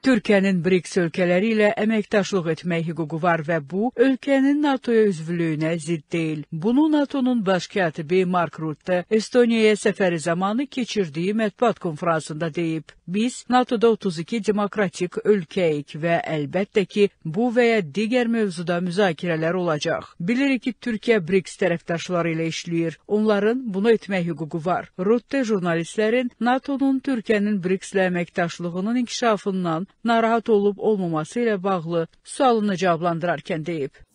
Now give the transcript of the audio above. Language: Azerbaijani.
Türkiyənin BRICS ölkələri ilə əməkdaşlıq etmək hüququ var və bu, ölkənin NATO-ya üzvlüyünə zidd deyil. Bunu NATO-nun baş katibi Mark Rutte Estoniyaya səfəri zamanı keçirdiyi mətbuat konfransında deyib. Biz NATO-da 32 demokratik ölkəyik və əlbəttə ki, bu və ya digər mövzuda müzakirələr olacaq. Bilirik ki, Türkiyə BRICS tərəfdaşları ilə işləyir. Onların bunu etmək hüququ var. Rutte jurnalistlərin NATO-nun Türkiyənin BRICS-lə əməkdaşlığının inkişafından narahat olub olmaması ilə bağlı sualını cavablandırarkən deyib.